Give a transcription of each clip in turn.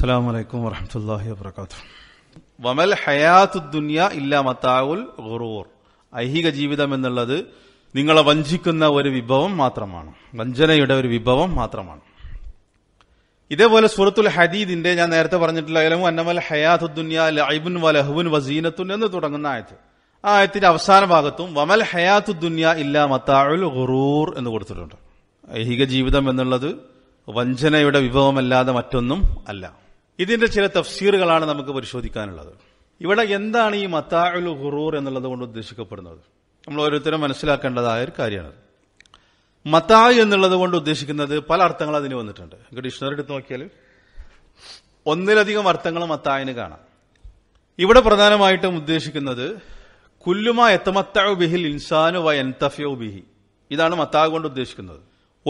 അസ്സാം വലൈക്കും വറഹമത്തല്ലാഹി വാത്തു വമൽ ഹയാത്തു ദുനിയ ഇല്ല മത്താവുൽ ഖുറൂർ ഐഹിക ജീവിതം എന്നുള്ളത് നിങ്ങളെ വഞ്ചിക്കുന്ന ഒരു വിഭവം മാത്രമാണ് വഞ്ചനയുടെ ഒരു വിഭവം മാത്രമാണ് ഇതേപോലെ സൂറത്തുൽ ഹദീദിന്റെ ഞാൻ നേരത്തെ പറഞ്ഞിട്ടുള്ള ഇലമു അന്നമൽ ഹയാത്ത് ദുനിയ ലൈബുൻ വലഹുൻ വസീനത്തുൻ എന്ന് തുടങ്ങുന്ന ആയത്ത് ആ ആയത്തിന്റെ അവസാന ഭാഗത്തും വമൽ ഹയാത്ത് ദുന്യ ഇല്ല മത്താവുൽ ഖുറൂർ എന്ന് കൊടുത്തിട്ടുണ്ട് ഐഹിക ജീവിതം എന്നുള്ളത് വഞ്ചനയുടെ വിഭവമല്ലാതെ മറ്റൊന്നും അല്ല ഇതിന്റെ ചില തഫ്സീറുകളാണ് നമുക്ക് പരിശോധിക്കാനുള്ളത് ഇവിടെ എന്താണ് ഈ മത്താഉൽ ഹുറൂർ എന്നുള്ളത് കൊണ്ട് ഉദ്ദേശിക്കപ്പെടുന്നത് നമ്മൾ ഓരോരുത്തരും മനസ്സിലാക്കേണ്ടതായ ഒരു കാര്യമാണ് മത്താ എന്നുള്ളത് കൊണ്ട് ഉദ്ദേശിക്കുന്നത് പല അർത്ഥങ്ങൾ അതിന് വന്നിട്ടുണ്ട് ഡിക്ഷണറി എടുത്ത് നോക്കിയാൽ ഒന്നിലധികം അർത്ഥങ്ങൾ മത്തായിന് കാണാം ഇവിടെ പ്രധാനമായിട്ടും ഉദ്ദേശിക്കുന്നത് കുല്ലുമ എത്തമത്തഴു ബിഹിൽ ഇൻസാനു വ എൻതഫ്യു ബിഹി ഇതാണ് മത്താ കൊണ്ട് ഉദ്ദേശിക്കുന്നത്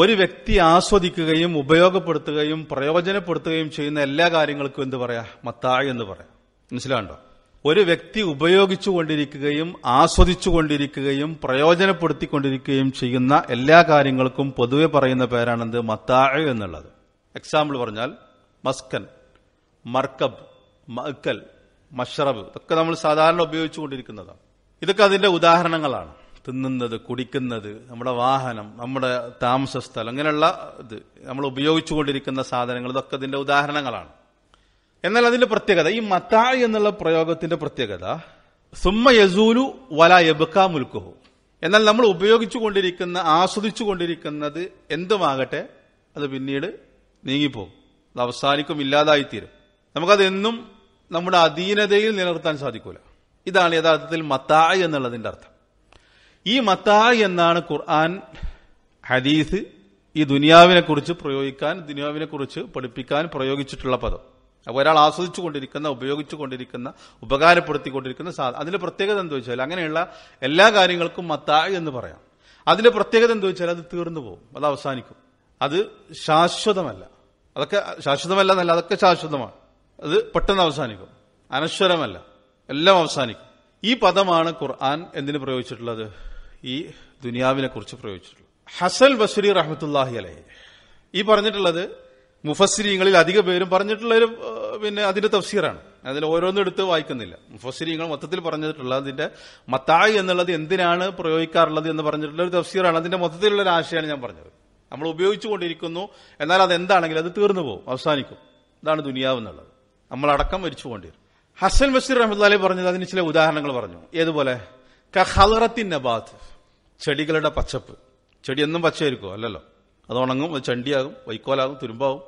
ഒരു വ്യക്തി ആസ്വദിക്കുകയും ഉപയോഗപ്പെടുത്തുകയും പ്രയോജനപ്പെടുത്തുകയും ചെയ്യുന്ന എല്ലാ കാര്യങ്ങൾക്കും എന്ത് പറയാ മത്തായ എന്ന് പറയാം മനസ്സിലാണ്ടോ ഒരു വ്യക്തി ഉപയോഗിച്ചു കൊണ്ടിരിക്കുകയും ആസ്വദിച്ചു കൊണ്ടിരിക്കുകയും പ്രയോജനപ്പെടുത്തിക്കൊണ്ടിരിക്കുകയും ചെയ്യുന്ന എല്ലാ കാര്യങ്ങൾക്കും പൊതുവെ പറയുന്ന പേരാണെന്ത് മത്താഴ് എന്നുള്ളത് എക്സാമ്പിൾ പറഞ്ഞാൽ മസ്കൻ മർക്കബ് മക്കൽ മഷറബ് ഇതൊക്കെ നമ്മൾ സാധാരണ ഉപയോഗിച്ചു കൊണ്ടിരിക്കുന്നതാണ് ഇതൊക്കെ അതിന്റെ ഉദാഹരണങ്ങളാണ് തിന്നുന്നത് കുടിക്കുന്നത് നമ്മുടെ വാഹനം നമ്മുടെ താമസ സ്ഥലം അങ്ങനെയുള്ള ഇത് നമ്മൾ ഉപയോഗിച്ചുകൊണ്ടിരിക്കുന്ന സാധനങ്ങൾ ഇതൊക്കെ ഇതിന്റെ ഉദാഹരണങ്ങളാണ് എന്നാൽ അതിന്റെ പ്രത്യേകത ഈ മത്തായി എന്നുള്ള പ്രയോഗത്തിന്റെ പ്രത്യേകത സുമ്മ യസൂലു വല എബുക്ക മുൽക്കുഹു എന്നാൽ നമ്മൾ ഉപയോഗിച്ചുകൊണ്ടിരിക്കുന്ന ആസ്വദിച്ചുകൊണ്ടിരിക്കുന്നത് എന്തുമാകട്ടെ അത് പിന്നീട് നീങ്ങിപ്പോകും അത് അവസാനിക്കും ഇല്ലാതായിത്തീരും നമുക്കത് എന്നും നമ്മുടെ അധീനതയിൽ നിലനിർത്താൻ സാധിക്കൂല ഇതാണ് യഥാർത്ഥത്തിൽ മത്തായി എന്നുള്ളതിന്റെ അർത്ഥം ഈ മത്താ എന്നാണ് ഖുർആൻ ഹദീസ് ഈ ദുനിയാവിനെ കുറിച്ച് പ്രയോഗിക്കാൻ ദുനിയാവിനെ കുറിച്ച് പഠിപ്പിക്കാൻ പ്രയോഗിച്ചിട്ടുള്ള പദം അപ്പോൾ ഒരാൾ ആസ്വദിച്ചു കൊണ്ടിരിക്കുന്ന ഉപയോഗിച്ചു കൊണ്ടിരിക്കുന്ന ഉപകാരപ്പെടുത്തിക്കൊണ്ടിരിക്കുന്ന സാധനം അതിന്റെ പ്രത്യേകത എന്താ വെച്ചാൽ അങ്ങനെയുള്ള എല്ലാ കാര്യങ്ങൾക്കും മത്താ എന്ന് പറയാം അതിന്റെ പ്രത്യേകത എന്താ വെച്ചാൽ അത് തീർന്നു പോകും അത് അവസാനിക്കും അത് ശാശ്വതമല്ല അതൊക്കെ ശാശ്വതമല്ല എന്നല്ല അതൊക്കെ ശാശ്വതമാണ് അത് പെട്ടെന്ന് അവസാനിക്കും അനശ്വരമല്ല എല്ലാം അവസാനിക്കും ഈ പദമാണ് ഖുർആൻ എന്തിനു പ്രയോഗിച്ചിട്ടുള്ളത് ഈ ദുനിയാവിനെ കുറിച്ച് പ്രയോഗിച്ചിട്ടുള്ളൂ ഹസൽ ബസുരി റഹ്മത്തുല്ലാഹി അലൈഹി ഈ പറഞ്ഞിട്ടുള്ളത് മുഫസ്സിരിങ്ങളിൽ അധിക പേരും പറഞ്ഞിട്ടുള്ള ഒരു പിന്നെ അതിന്റെ തഫ്സീറാണ് അതിൽ ഓരോന്നും എടുത്ത് വായിക്കുന്നില്ല മുഫസ്സിരിങ്ങൾ മൊത്തത്തിൽ പറഞ്ഞിട്ടുള്ള അതിന്റെ മത്തായി എന്നുള്ളത് എന്തിനാണ് പ്രയോഗിക്കാറുള്ളത് എന്ന് പറഞ്ഞിട്ടുള്ള ഒരു തഫ്സീറാണ് അതിന്റെ മൊത്തത്തിലുള്ള ഒരു ആശയമാണ് ഞാൻ പറഞ്ഞത് നമ്മൾ ഉപയോഗിച്ചുകൊണ്ടിരിക്കുന്നു എന്നാൽ അത് എന്താണെങ്കിലും അത് തീർന്നു പോകും അവസാനിക്കും ഇതാണ് ദുനിയാവ് എന്നുള്ളത് നമ്മളടക്കം മരിച്ചുകൊണ്ടിരിക്കും ഹസൻ ബസീർ അഹമ്മദ് അലി പറഞ്ഞത് അതിന് ചില ഉദാഹരണങ്ങൾ പറഞ്ഞു ഏതുപോലെ കഹലറത്തിൻ നബാത്ത് ചെടികളുടെ പച്ചപ്പ് ചെടി എന്നും പച്ചയായിരിക്കും അല്ലല്ലോ അത് ഉണങ്ങും അത് ചണ്ടിയാകും വൈക്കോലാകും തുരുമ്പാവും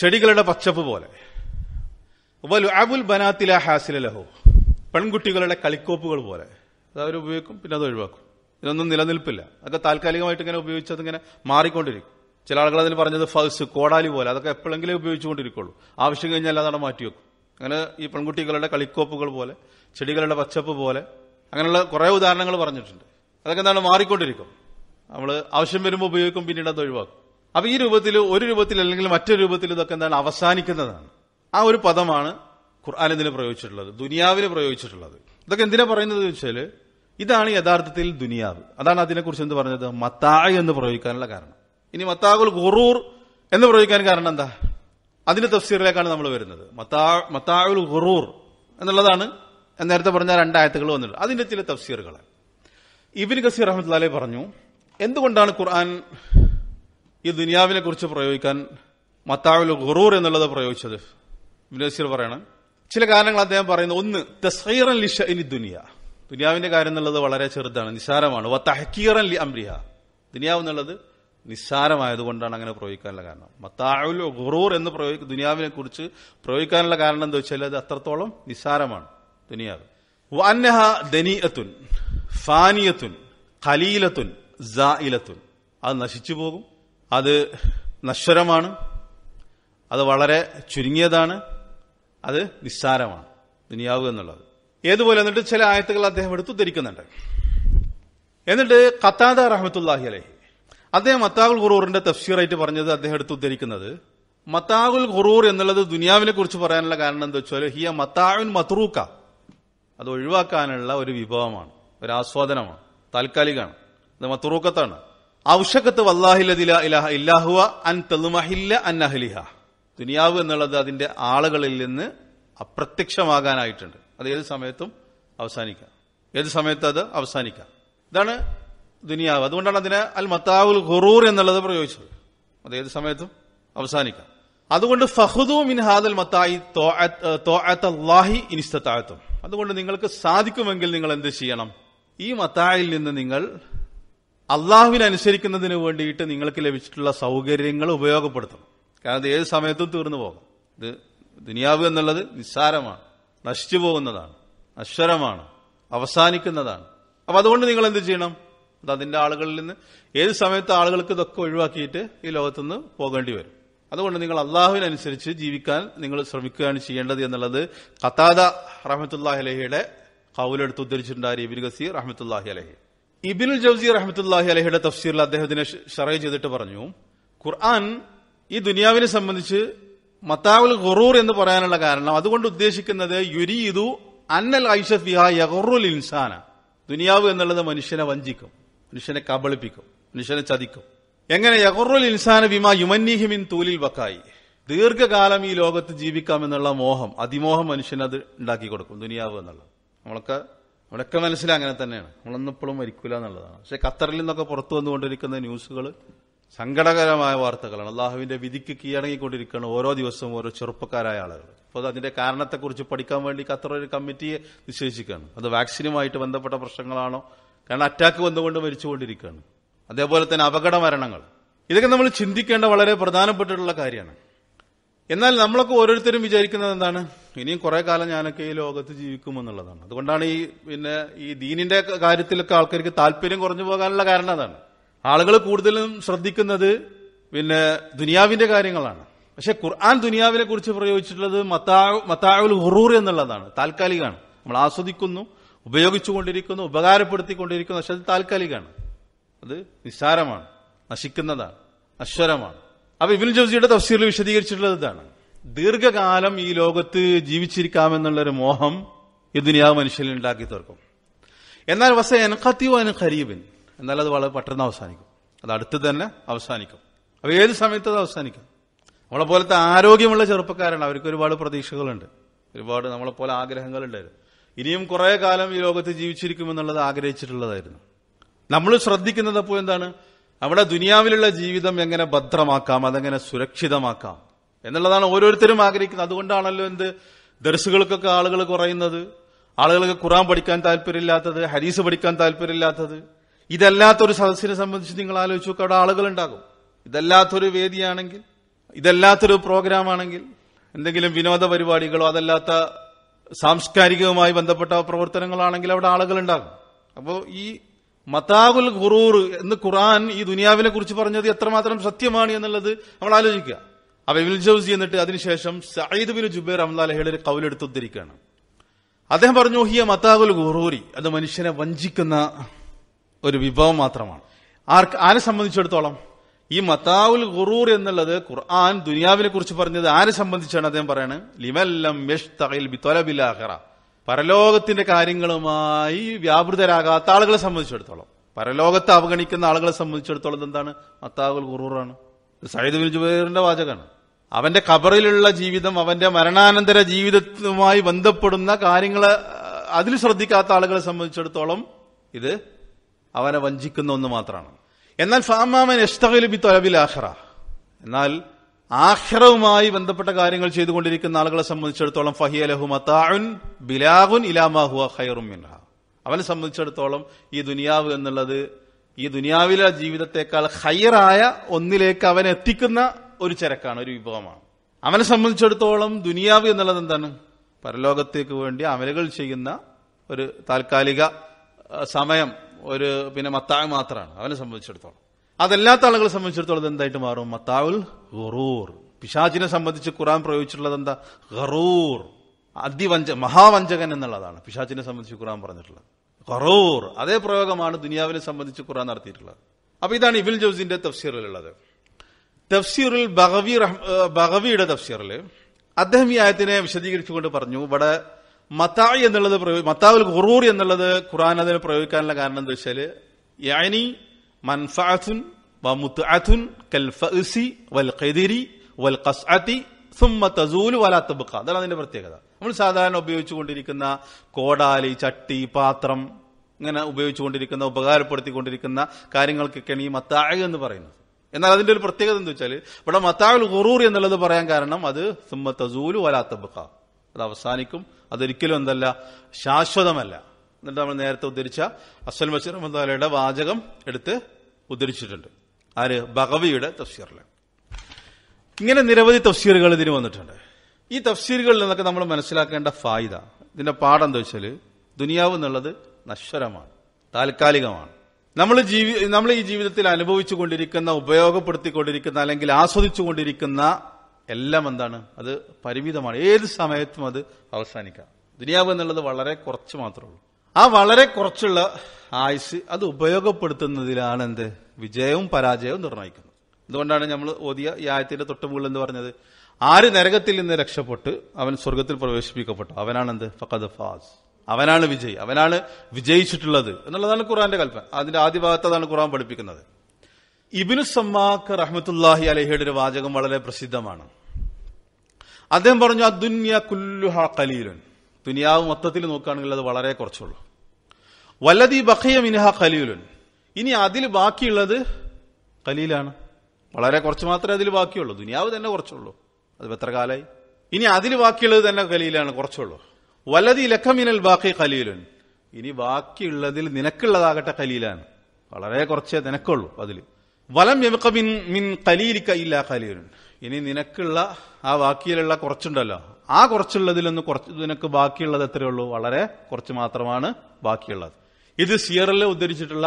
ചെടികളുടെ പച്ചപ്പ് പോലെ വലു അബുൽ ബനാത്തില ഹാസിലഹോ പെൺകുട്ടികളുടെ കളിക്കോപ്പുകൾ പോലെ അത് അവർ ഉപയോഗിക്കും പിന്നെ അത് ഒഴിവാക്കും ഇതൊന്നും നിലനിൽപ്പില്ല അതൊക്കെ താൽക്കാലികമായിട്ട് ഇങ്ങനെ ഉപയോഗിച്ചത് ഇങ്ങനെ മാറിക്കൊണ്ടിരിക്കും ചില ആളുകൾ അതിൽ പറഞ്ഞത് ഫൗസ് കോടാലി പോലെ അതൊക്കെ എപ്പോഴെങ്കിലും ഉപയോഗിച്ചുകൊണ്ടിരിക്കുള്ളൂ ആവശ്യം കഴിഞ്ഞാൽ അതവിടെ വെക്കും അങ്ങനെ ഈ പെൺകുട്ടികളുടെ കളിക്കോപ്പുകൾ പോലെ ചെടികളുടെ പച്ചപ്പ് പോലെ അങ്ങനെയുള്ള കുറേ ഉദാഹരണങ്ങൾ പറഞ്ഞിട്ടുണ്ട് അതൊക്കെ എന്താണ് മാറിക്കൊണ്ടിരിക്കും നമ്മൾ ആവശ്യം വരുമ്പോൾ ഉപയോഗിക്കും പിന്നീട് അത് ഒഴിവാക്കും അപ്പൊ ഈ രൂപത്തിൽ ഒരു രൂപത്തിൽ അല്ലെങ്കിൽ മറ്റൊരു രൂപത്തിൽ ഇതൊക്കെ എന്താണ് അവസാനിക്കുന്നതാണ് ആ ഒരു പദമാണ് ഖുർആൻ ഇതിന് പ്രയോഗിച്ചിട്ടുള്ളത് ദുനിയാവിന് പ്രയോഗിച്ചിട്ടുള്ളത് ഇതൊക്കെ എന്തിനാ പറയുന്നത് വെച്ചാൽ ഇതാണ് യഥാർത്ഥത്തിൽ ദുനിയാവ് അതാണ് അതിനെക്കുറിച്ച് എന്ത് പറഞ്ഞത് മത്തായ് എന്ന് പ്രയോഗിക്കാനുള്ള കാരണം ഇനി മത്താകുൽ ഖുറൂർ എന്ന് പ്രയോഗിക്കാൻ കാരണം എന്താ അതിന്റെ തഫ്സീറിലേക്കാണ് നമ്മൾ വരുന്നത് മത്താ മത്താകുൽ ഖുറൂർ എന്നുള്ളതാണ് നേരത്തെ പറഞ്ഞ രണ്ടായത്തുകൾ വന്നിട്ടുണ്ട് അതിന്റെ ചില തഫ്സീറുകൾ ഇബിൻ ഗസീർ അഹമ്മദ്ലാലെ പറഞ്ഞു എന്തുകൊണ്ടാണ് ഖുർആൻ ഈ ദുനിയാവിനെ കുറിച്ച് പ്രയോഗിക്കാൻ മത്താവിൽ ഗുറൂർ എന്നുള്ളത് പ്രയോഗിച്ചത് ഇബിൻ ഗസീർ പറയണം ചില കാരണങ്ങൾ അദ്ദേഹം പറയുന്നത് ഒന്ന് തസ്ഹീറൻ ലിഷ ഇനി ദുനിയ ദുനിയാവിന്റെ കാര്യം എന്നുള്ളത് വളരെ ചെറുതാണ് നിസ്സാരമാണ് വത്തഹക്കീറൻ ലി അംരിഹ ദുനിയാവ് എന്നുള്ളത് നിസ്സാരമായതുകൊണ്ടാണ് അങ്ങനെ പ്രയോഗിക്കാനുള്ള കാരണം മത്താവിൽ ഗുറൂർ എന്ന് പ്രയോഗി ദുനിയാവിനെ കുറിച്ച് പ്രയോഗിക്കാനുള്ള കാരണം എന്താ വെച്ചാൽ അത് അത്രത്തോളം നിസ്സാരമാണ് ദുനിയാവ് വന്നഹ ദനീയത്തുൻ ഫാനിയത്തുൻ ഖലീലത്തുൻ ജായിലത്തുൻ അത് നശിച്ചു പോകും അത് നശ്വരമാണ് അത് വളരെ ചുരുങ്ങിയതാണ് അത് നിസ്സാരമാണ് ദുനിയാവ് എന്നുള്ളത് ഏതുപോലെ എന്നിട്ട് ചില ആയത്തുകൾ അദ്ദേഹം എടുത്തു ധരിക്കുന്നുണ്ട് എന്നിട്ട് ഖത്താദ റഹമത്തുല്ലാഹി അലഹി അദ്ദേഹം മത്താകുൽ ഖുറൂറിന്റെ തഫ്സീറായിട്ട് പറഞ്ഞത് അദ്ദേഹം എടുത്തു ഉദ്ധരിക്കുന്നത് മത്താകുൽ ഖുറൂർ എന്നുള്ളത് ദുനിയാവിനെ കുറിച്ച് പറയാനുള്ള കാരണം എന്താ വെച്ചാൽ ഹിയ മത്താവിൻ മത്രൂക്ക അത് ഒഴിവാക്കാനുള്ള ഒരു വിഭവമാണ് ഒരു ആസ്വാദനമാണ് താൽക്കാലികമാണ് തുറക്കത്താണ് ഔഷക്കത്ത് വല്ലാഹിലതില ഇലാഹ അൻ തെലുമഹില്ല അൻ അഹ്ലിഹ ദുനിയാവ് എന്നുള്ളത് അതിന്റെ ആളുകളിൽ നിന്ന് അപ്രത്യക്ഷമാകാനായിട്ടുണ്ട് അത് ഏത് സമയത്തും അവസാനിക്കാം ഏത് സമയത്ത് അത് അവസാനിക്കാം ഇതാണ് ദുനിയാവ് അതുകൊണ്ടാണ് അതിനെ അൽ മത്താവുൽ ഖുറൂർ എന്നുള്ളത് പ്രയോഗിച്ചത് അത് ഏത് സമയത്തും അവസാനിക്കാം അതുകൊണ്ട് ഫഹുദു മിൻ ഹാദൽ മത്തായി അള്ളാഹി ഇനിസ്തത്താഴത്തും അതുകൊണ്ട് നിങ്ങൾക്ക് സാധിക്കുമെങ്കിൽ നിങ്ങൾ എന്ത് ചെയ്യണം ഈ മത്തായിൽ നിന്ന് നിങ്ങൾ അള്ളാഹുവിനനുസരിക്കുന്നതിന് വേണ്ടിയിട്ട് നിങ്ങൾക്ക് ലഭിച്ചിട്ടുള്ള സൗകര്യങ്ങൾ ഉപയോഗപ്പെടുത്തണം കാരണം അത് ഏത് സമയത്തും തീർന്നു പോകും ഇത് ദുനിയാവ് എന്നുള്ളത് നിസ്സാരമാണ് നശിച്ചു പോകുന്നതാണ് അശ്വരമാണ് അവസാനിക്കുന്നതാണ് അപ്പൊ അതുകൊണ്ട് നിങ്ങൾ എന്ത് ചെയ്യണം അത് അതിന്റെ ആളുകളിൽ നിന്ന് ഏത് സമയത്ത് ആളുകൾക്ക് ഇതൊക്കെ ഒഴിവാക്കിയിട്ട് ഈ ലോകത്തുനിന്ന് പോകേണ്ടി വരും അതുകൊണ്ട് നിങ്ങൾ അള്ളാഹുവിനനുസരിച്ച് ജീവിക്കാൻ നിങ്ങൾ ശ്രമിക്കുകയാണ് ചെയ്യേണ്ടത് എന്നുള്ളത് കത്താദ റഹമത്തുല്ലാഹി അലഹിയുടെ കൗലെടുത്ത് ഉദ്ധരിച്ചിട്ടുണ്ടായ ഇബിൻ ഗസീർ റഹമത്തുല്ലാഹി അലഹി ഇബിൻ ജൌസി റഹമത്തുല്ലാഹി അലഹിയുടെ തഫ്സീറിൽ അദ്ദേഹത്തിന് ഷറൈ ചെയ്തിട്ട് പറഞ്ഞു ഖുർആൻ ഈ ദുനിയാവിനെ സംബന്ധിച്ച് മത്താവുൽ ഖറൂർ എന്ന് പറയാനുള്ള കാരണം അതുകൊണ്ട് ഉദ്ദേശിക്കുന്നത് യുരീദു അന്നൽ ഐഷഫ് ഇൻസാന ദുനിയാവ് എന്നുള്ളത് മനുഷ്യനെ വഞ്ചിക്കും മനുഷ്യനെ കബളിപ്പിക്കും മനുഷ്യനെ ചതിക്കും എങ്ങനെ യഹുറുൽ ഇൻസാന വിമാ യുമന്നീഹിമിൻ തൂലിൽ വക്കായി ദീർഘകാലം ഈ ലോകത്ത് ജീവിക്കാം എന്നുള്ള മോഹം അതിമോഹം മനുഷ്യനത് ഉണ്ടാക്കി കൊടുക്കും ദുനിയാവ് എന്നുള്ളത് നമ്മളൊക്കെ നമ്മളൊക്കെ മനസ്സിൽ അങ്ങനെ തന്നെയാണ് നമ്മളൊന്നിപ്പോഴും മരിക്കില്ല എന്നുള്ളതാണ് പക്ഷെ ഖത്തറിൽ നിന്നൊക്കെ പുറത്തു വന്നുകൊണ്ടിരിക്കുന്ന ന്യൂസുകൾ സങ്കടകരമായ വാർത്തകളാണ് അള്ളാഹുവിന്റെ വിധിക്ക് കീഴടങ്ങിക്കൊണ്ടിരിക്കുകയാണ് ഓരോ ദിവസവും ഓരോ ചെറുപ്പക്കാരായ ആളുകൾ അപ്പോൾ അതിന്റെ കാരണത്തെക്കുറിച്ച് പഠിക്കാൻ വേണ്ടി ഖത്തർ ഒരു കമ്മിറ്റിയെ നിശ്ചയിച്ചിരിക്കുകയാണ് അത് വാക്സിനുമായിട്ട് ബന്ധപ്പെട്ട പ്രശ്നങ്ങളാണോ കാരണം അറ്റാക്ക് വന്നുകൊണ്ട് മരിച്ചുകൊണ്ടിരിക്കുകയാണ് അതേപോലെ തന്നെ അപകട മരണങ്ങൾ ഇതൊക്കെ നമ്മൾ ചിന്തിക്കേണ്ട വളരെ പ്രധാനപ്പെട്ടിട്ടുള്ള കാര്യമാണ് എന്നാൽ നമ്മളൊക്കെ ഓരോരുത്തരും വിചാരിക്കുന്നത് എന്താണ് ഇനിയും കുറെ കാലം ഞാനൊക്കെ ഈ ലോകത്ത് ജീവിക്കുമെന്നുള്ളതാണ് അതുകൊണ്ടാണ് ഈ പിന്നെ ഈ ദീനിന്റെ കാര്യത്തിലൊക്കെ ആൾക്കാർക്ക് താല്പര്യം കുറഞ്ഞു പോകാനുള്ള കാരണം അതാണ് ആളുകൾ കൂടുതലും ശ്രദ്ധിക്കുന്നത് പിന്നെ ദുനിയാവിന്റെ കാര്യങ്ങളാണ് പക്ഷെ ഖുർആൻ ദുനിയാവിനെ കുറിച്ച് പ്രയോഗിച്ചിട്ടുള്ളത് മത്താവൽ ഹുറൂർ എന്നുള്ളതാണ് താൽക്കാലികമാണ് നമ്മൾ ആസ്വദിക്കുന്നു ഉപയോഗിച്ചുകൊണ്ടിരിക്കുന്നു ഉപകാരപ്പെടുത്തിക്കൊണ്ടിരിക്കുന്നു പക്ഷെ അത് താൽക്കാലികമാണ് അത് നിസ്സാരമാണ് നശിക്കുന്നതാണ് അശ്വരമാണ് അപ്പൊ ഇബിൻ ജോസിയുടെ തഫ്സീറിൽ വിശദീകരിച്ചിട്ടുള്ളത് ഇതാണ് ദീർഘകാലം ഈ ലോകത്ത് ജീവിച്ചിരിക്കാമെന്നുള്ളൊരു മോഹം ദുനിയാവ് മനുഷ്യനെ ഉണ്ടാക്കി തീർക്കും എന്നാൽ വസ എൻഖത്തിയോ ഖരീബിൻ എന്നാൽ അത് വളരെ പെട്ടെന്ന് അവസാനിക്കും അത് അടുത്ത് തന്നെ അവസാനിക്കും അപ്പൊ ഏത് സമയത്ത് അത് അവസാനിക്കും നമ്മളെ പോലത്തെ ആരോഗ്യമുള്ള ചെറുപ്പക്കാരാണ് അവർക്ക് ഒരുപാട് പ്രതീക്ഷകളുണ്ട് ഒരുപാട് നമ്മളെ പോലെ ആഗ്രഹങ്ങളുണ്ടായിരുന്നു ഇനിയും കുറേ കാലം ഈ ലോകത്ത് ജീവിച്ചിരിക്കുമെന്നുള്ളത് ആഗ്രഹിച്ചിട്ടുള്ളതായിരുന്നു നമ്മൾ ശ്രദ്ധിക്കുന്നത് അപ്പോൾ എന്താണ് അവിടെ ദുനിയാവിലുള്ള ജീവിതം എങ്ങനെ ഭദ്രമാക്കാം അതെങ്ങനെ സുരക്ഷിതമാക്കാം എന്നുള്ളതാണ് ഓരോരുത്തരും ആഗ്രഹിക്കുന്നത് അതുകൊണ്ടാണല്ലോ എന്ത് ദർസുകൾക്കൊക്കെ ആളുകൾ കുറയുന്നത് ആളുകൾക്ക് ഖുറാൻ പഠിക്കാൻ താല്പര്യമില്ലാത്തത് ഹരീസ് പഠിക്കാൻ താല്പര്യമില്ലാത്തത് ഇതല്ലാത്തൊരു സദസ്സിനെ സംബന്ധിച്ച് നിങ്ങൾ ആലോചിച്ച് നോക്കുക അവിടെ ആളുകൾ ഉണ്ടാകും ഇതല്ലാത്തൊരു വേദിയാണെങ്കിൽ ഇതല്ലാത്തൊരു പ്രോഗ്രാം ആണെങ്കിൽ എന്തെങ്കിലും വിനോദ പരിപാടികളോ അതല്ലാത്ത സാംസ്കാരികവുമായി ബന്ധപ്പെട്ട പ്രവർത്തനങ്ങളാണെങ്കിൽ അവിടെ ആളുകൾ ഉണ്ടാകും അപ്പോൾ ഈ മതാവുൽ ഖുറൂർ എന്ന് ഖുറാൻ ഈ ദുനിയാവിനെ കുറിച്ച് പറഞ്ഞത് എത്രമാത്രം സത്യമാണ് എന്നുള്ളത് നമ്മൾ ആലോചിക്കുക അപ്പൊ ഇബിൻ ജൗസി എന്നിട്ട് അതിനുശേഷം സയ്യിദ് ബിൻ ജുബൈർ അഹമ്മദ് ഒരു കൗലെടുത്തൊത്തിരിക്കുകയാണ് അദ്ദേഹം പറഞ്ഞു ഹിയ മതാവുൽ ഖുറൂരി അത് മനുഷ്യനെ വഞ്ചിക്കുന്ന ഒരു വിഭവം മാത്രമാണ് ആർക്ക് ആരെ സംബന്ധിച്ചിടത്തോളം ഈ മതാവുൽ ഖുറൂർ എന്നുള്ളത് ഖുർആൻ ദുനിയാവിനെ കുറിച്ച് പറഞ്ഞത് ആരെ സംബന്ധിച്ചാണ് അദ്ദേഹം പറയുന്നത് ലിമല്ലം ബി തൊലബിലാഹറ പരലോകത്തിന്റെ കാര്യങ്ങളുമായി വ്യാപൃതരാകാത്ത ആളുകളെ സംബന്ധിച്ചിടത്തോളം പരലോകത്തെ അവഗണിക്കുന്ന ആളുകളെ സംബന്ധിച്ചിടത്തോളം എന്താണ് അത്താവുൽ ഗുറൂറാണ് സയ്യിദ് ബിൻ ജുബൈറിന്റെ വാചകമാണ് അവന്റെ ഖബറിലുള്ള ജീവിതം അവന്റെ മരണാനന്തര ജീവിതവുമായി ബന്ധപ്പെടുന്ന കാര്യങ്ങളെ അതിൽ ശ്രദ്ധിക്കാത്ത ആളുകളെ സംബന്ധിച്ചിടത്തോളം ഇത് അവനെ വഞ്ചിക്കുന്ന ഒന്ന് മാത്രമാണ് എന്നാൽ ഫാമാമൻ ബി തൊലബിൽ ആഹ്റ എന്നാൽ ആഹ്റവുമായി ബന്ധപ്പെട്ട കാര്യങ്ങൾ ചെയ്തുകൊണ്ടിരിക്കുന്ന ആളുകളെ സംബന്ധിച്ചിടത്തോളം ഫഹിയലഹു മതാഉൻ ബിലാഗുൻ ഇലാമാഹുവ ഹൈറും മിൻഹ അവനെ സംബന്ധിച്ചിടത്തോളം ഈ ദുനിയാവ് എന്നുള്ളത് ഈ ദുനിയാവിലെ ജീവിതത്തെക്കാൾ ഹയറായ ഒന്നിലേക്ക് അവനെ എത്തിക്കുന്ന ഒരു ചരക്കാണ് ഒരു വിഭവമാണ് അവനെ സംബന്ധിച്ചിടത്തോളം ദുനിയാവ് എന്നുള്ളത് എന്താണ് പരലോകത്തേക്ക് വേണ്ടി അമലുകൾ ചെയ്യുന്ന ഒരു താൽക്കാലിക സമയം ഒരു പിന്നെ മത്തായ മാത്രമാണ് അവനെ സംബന്ധിച്ചിടത്തോളം അതല്ലാത്ത ആളുകളെ സംബന്ധിച്ചിടത്തോളം എന്തായിട്ട് മാറും മത്താവുൽ ഗറൂർ പിശാചിനെ സംബന്ധിച്ച് ഖുറാൻ പ്രയോഗിച്ചിട്ടുള്ളത് എന്താ ഖറൂർ അതിവഞ്ച മഹാവഞ്ചകൻ എന്നുള്ളതാണ് പിശാചിനെ സംബന്ധിച്ച് ഖുറാൻ പറഞ്ഞിട്ടുള്ളത് ഖറൂർ അതേ പ്രയോഗമാണ് ദുനിയാവിനെ സംബന്ധിച്ച് ഖുറാൻ നടത്തിയിട്ടുള്ളത് അപ്പൊ ഇതാണ് ഇബിൽ ജോസിന്റെ തഫ്സീറിലുള്ളത് തഫ്സീറിൽ ബഹവി ബഹവിയുടെ തഫ്സീറിൽ അദ്ദേഹം ഈ ആയത്തിനെ വിശദീകരിച്ചുകൊണ്ട് പറഞ്ഞു ഇവിടെ മത്തായി എന്നുള്ളത് മത്താവിൽ ഖുറൂർ എന്നുള്ളത് ഖുറാൻ അതിനെ പ്രയോഗിക്കാനുള്ള കാരണം എന്താ വെച്ചാൽ യാനി മൻഫഅത്തുൻ വമുത്തുഅത്തുൻ കൽ ഫഅസി വൽ ഖദിരി വൽ ഖസ്അതി സുമ്മ തസൂലു വലാ തബ്ഖ അതാണ് അതിന്റെ പ്രത്യേകത നമ്മൾ സാധാരണ ഉപയോഗിച്ചുകൊണ്ടിരിക്കുന്ന കോടാലി ചട്ടി പാത്രം ഇങ്ങനെ ഉപയോഗിച്ചുകൊണ്ടിരിക്കുന്ന ഉപകാരപ്പെടുത്തിക്കൊണ്ടിരിക്കുന്ന കാര്യങ്ങൾക്കൊക്കെയാണ് ഈ മത്തായ എന്ന് പറയുന്നത് എന്നാൽ അതിന്റെ ഒരു പ്രത്യേകത എന്താ വെച്ചാൽ ഇവിടെ മത്താൽ ഗുറൂർ എന്നുള്ളത് പറയാൻ കാരണം അത് സുമ്മ തസൂലു വലാ തബ്ഖ അത് അവസാനിക്കും അതൊരിക്കലും എന്തല്ല ശാശ്വതമല്ല എന്നിട്ട് നമ്മൾ നേരത്തെ ഉദ്ധരിച്ച അസ്വൽ ബഷീർ അഹമ്മദ് വാചകം എടുത്ത് ഉദ്ധരിച്ചിട്ടുണ്ട് ആര് ബഗവിയുടെ തഫ്സീറിൽ ഇങ്ങനെ നിരവധി തഫ്സീറുകൾ ഇതിന് വന്നിട്ടുണ്ട് ഈ തഫ്സീറുകളിൽ നിന്നൊക്കെ നമ്മൾ മനസ്സിലാക്കേണ്ട ഫായിദ ഇതിന്റെ പാഠം എന്താ വെച്ചാൽ ദുനിയാവ് എന്നുള്ളത് നശ്വരമാണ് താൽക്കാലികമാണ് നമ്മൾ ജീവി നമ്മൾ ഈ ജീവിതത്തിൽ അനുഭവിച്ചു കൊണ്ടിരിക്കുന്ന ഉപയോഗപ്പെടുത്തിക്കൊണ്ടിരിക്കുന്ന അല്ലെങ്കിൽ ആസ്വദിച്ചുകൊണ്ടിരിക്കുന്ന എല്ലാം എന്താണ് അത് പരിമിതമാണ് ഏത് സമയത്തും അത് അവസാനിക്കാം ദുനിയാവ് എന്നുള്ളത് വളരെ കുറച്ച് മാത്രമേ ഉള്ളൂ ആ വളരെ കുറച്ചുള്ള ആയുസ് അത് ഉപയോഗപ്പെടുത്തുന്നതിലാണ് എന്ത് വിജയവും പരാജയവും നിർണ്ണയിക്കുന്നത് അതുകൊണ്ടാണ് നമ്മൾ ഓതിയ ഈ ആയത്തിന്റെ തൊട്ടുമുകളിൽ എന്ന് പറഞ്ഞത് ആര് നരകത്തിൽ നിന്ന് രക്ഷപ്പെട്ട് അവൻ സ്വർഗത്തിൽ പ്രവേശിപ്പിക്കപ്പെട്ടു അവനാണ് എന്ത് ഫഖദ് ഫാസ് അവനാണ് വിജയി അവനാണ് വിജയിച്ചിട്ടുള്ളത് എന്നുള്ളതാണ് ഖുറാന്റെ കൽപ്പന അതിന്റെ ആദ്യ അതാണ് ഖുറാൻ പഠിപ്പിക്കുന്നത് ഇബിനു സമ്മാക്ക് റഹ്മത്തുല്ലാഹി അലഹിയുടെ ഒരു വാചകം വളരെ പ്രസിദ്ധമാണ് അദ്ദേഹം പറഞ്ഞു അദുന്യ കുല്ലുഹ കലീലുൻ ദുനിയാവ് മൊത്തത്തിൽ നോക്കുകയാണെങ്കിൽ അത് വളരെ കുറച്ചുള്ളൂ വല്ലതീ ബഖയ മിനഹ ഖലീലുൻ ഇനി അതിൽ ബാക്കിയുള്ളത് ഖലീലാണ് വളരെ കുറച്ച് മാത്രമേ അതിൽ ബാക്കിയുള്ളൂ ദുനിയാവ് തന്നെ കുറച്ചുള്ളൂ അത് എത്ര കാലായി ഇനി അതിൽ ബാക്കിയുള്ളത് തന്നെ ഖലീലാണ് കുറച്ചുള്ളൂ വല്ലതി ലക്കമിനൽ ബാക്കി ഖലീലുൻ ഇനി ബാക്കിയുള്ളതിൽ നിനക്കുള്ളതാകട്ടെ ഖലീലാണ് വളരെ കുറച്ചേ നിനക്കുള്ളൂ അതിൽ വലം യമിക്കമിൻ മിൻ കലീലിക്ക ഇല്ല കലീലുൻ ഇനി നിനക്കുള്ള ആ ബാക്കിയിലുള്ള കുറച്ചുണ്ടല്ലോ ആ കുറച്ചുള്ളതിലൊന്ന് കുറച്ച് നിനക്ക് ബാക്കിയുള്ളത് എത്രയുള്ളൂ വളരെ കുറച്ച് മാത്രമാണ് ബാക്കിയുള്ളത് ഇത് സിയറല്ല ഉദ്ധരിച്ചിട്ടുള്ള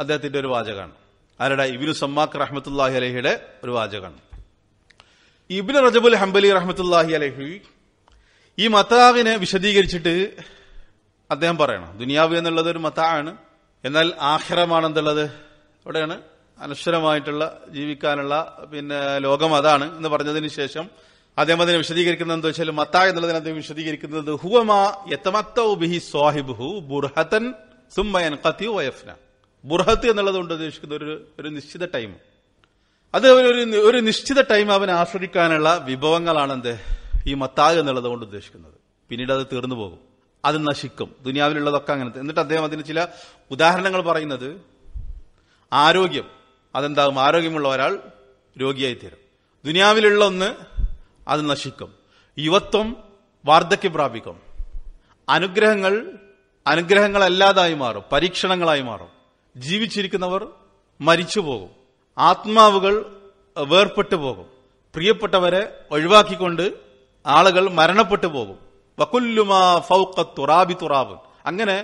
അദ്ദേഹത്തിന്റെ ഒരു വാചകമാണ് ആരുടെ ഇബിനു സമ്മാക്ക് റഹ്മത്തുല്ലാഹി അലഹിയുടെ ഒരു വാചകമാണ് ഇബിന് റജബുൽ ഹംബലി റഹ്മത്തുല്ലാഹി അലഹി ഈ മത്താവിനെ വിശദീകരിച്ചിട്ട് അദ്ദേഹം പറയണം ദുനിയാവ് എന്നുള്ളത് ഒരു മത്താവാണ് എന്നാൽ ആഹ്റമാണെന്നുള്ളത് അവിടെയാണ് അനശ്വരമായിട്ടുള്ള ജീവിക്കാനുള്ള പിന്നെ ലോകം അതാണ് എന്ന് പറഞ്ഞതിന് ശേഷം അദ്ദേഹം അതിനെ വിശദീകരിക്കുന്നത് എന്താ വെച്ചാൽ മത്ത എന്നുള്ളതിനെ അദ്ദേഹം വിശദീകരിക്കുന്നത് ഹുവമാ യത്തമത്തൗ ബിഹി സ്വാഹിബ് ഹു ബുർഹത്തൻ സുമ്മയൻ കത്തി വയഫ്ന ബുർഹത്ത് എന്നുള്ളതുകൊണ്ട് ഉദ്ദേശിക്കുന്ന ഒരു ഒരു നിശ്ചിത ടൈം അത് ഒരു ഒരു നിശ്ചിത ടൈം അവൻ ആസ്വദിക്കാനുള്ള വിഭവങ്ങളാണ് എന്ത് ഈ മത്താഗ് എന്നുള്ളത് കൊണ്ട് ഉദ്ദേശിക്കുന്നത് പിന്നീട് അത് തീർന്നു പോകും അത് നശിക്കും ദുനിയാവിലുള്ളതൊക്കെ അങ്ങനത്തെ എന്നിട്ട് അദ്ദേഹം അതിന് ചില ഉദാഹരണങ്ങൾ പറയുന്നത് ആരോഗ്യം അതെന്താകും ആരോഗ്യമുള്ള ഒരാൾ രോഗിയായി തീരും ദുനിയാവിലുള്ള ഒന്ന് അത് നശിക്കും യുവത്വം വാർദ്ധക്യം പ്രാപിക്കും അനുഗ്രഹങ്ങൾ അനുഗ്രഹങ്ങളല്ലാതായി മാറും പരീക്ഷണങ്ങളായി മാറും ജീവിച്ചിരിക്കുന്നവർ മരിച്ചു പോകും ആത്മാവുകൾ വേർപ്പെട്ടു പോകും പ്രിയപ്പെട്ടവരെ ഒഴിവാക്കിക്കൊണ്ട് ആളുകൾ മരണപ്പെട്ടു പോകും വക്കുല്ലുമാ ഫൗക്ക തുറാബി തുറാബ് അങ്ങനെ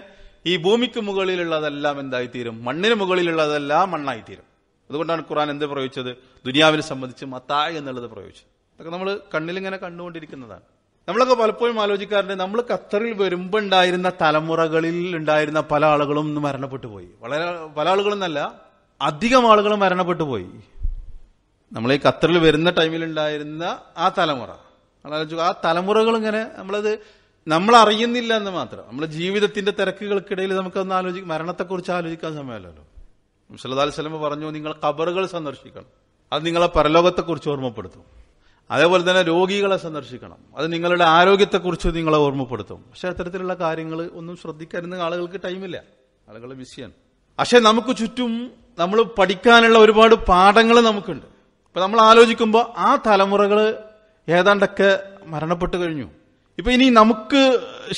ഈ ഭൂമിക്ക് മുകളിലുള്ളതെല്ലാം എന്തായിത്തീരും മണ്ണിന് മുകളിലുള്ളതെല്ലാം മണ്ണായിത്തീരും അതുകൊണ്ടാണ് ഖുറാൻ എന്ത് പ്രയോഗിച്ചത് ദുനിയാവിനെ സംബന്ധിച്ച് മത്തായ എന്നുള്ളത് പ്രയോഗിച്ചത് അതൊക്കെ നമ്മൾ കണ്ണിലിങ്ങനെ കണ്ടുകൊണ്ടിരിക്കുന്നതാണ് നമ്മളൊക്കെ പലപ്പോഴും ആലോചിക്കാറുണ്ട് നമ്മൾ ഖത്തറിൽ വരുമ്പോൾ ഉണ്ടായിരുന്ന തലമുറകളിൽ ഉണ്ടായിരുന്ന പല ആളുകളും ഇന്ന് മരണപ്പെട്ടു പോയി വളരെ പല ആളുകളും എന്നല്ല അധികം ആളുകൾ മരണപ്പെട്ടു പോയി നമ്മൾ ഈ ഖത്തറിൽ വരുന്ന ടൈമിൽ ഉണ്ടായിരുന്ന ആ തലമുറ ആ തലമുറകൾ ഇങ്ങനെ നമ്മളത് നമ്മൾ അറിയുന്നില്ല എന്ന് മാത്രം നമ്മുടെ ജീവിതത്തിന്റെ തിരക്കുകൾക്കിടയിൽ നമുക്കൊന്ന് ആലോചിക്കും മരണത്തെക്കുറിച്ച് ആലോചിക്കാൻ സമയമല്ലല്ലോ മുസലദാൽ സ്വലമ പറഞ്ഞു നിങ്ങൾ ഖബറുകൾ സന്ദർശിക്കണം അത് നിങ്ങളെ പരലോകത്തെക്കുറിച്ച് ഓർമ്മപ്പെടുത്തും അതേപോലെ തന്നെ രോഗികളെ സന്ദർശിക്കണം അത് നിങ്ങളുടെ ആരോഗ്യത്തെക്കുറിച്ച് നിങ്ങളെ ഓർമ്മപ്പെടുത്തും പക്ഷെ അത്തരത്തിലുള്ള കാര്യങ്ങൾ ഒന്നും ശ്രദ്ധിക്കരുന്ന ആളുകൾക്ക് ടൈമില്ല ആളുകൾ ബിസിയാണ് പക്ഷെ നമുക്ക് ചുറ്റും നമ്മൾ പഠിക്കാനുള്ള ഒരുപാട് പാഠങ്ങൾ നമുക്കുണ്ട് ഇപ്പൊ നമ്മൾ ആലോചിക്കുമ്പോൾ ആ തലമുറകൾ ഏതാണ്ടൊക്കെ മരണപ്പെട്ടു കഴിഞ്ഞു ഇപ്പൊ ഇനി നമുക്ക്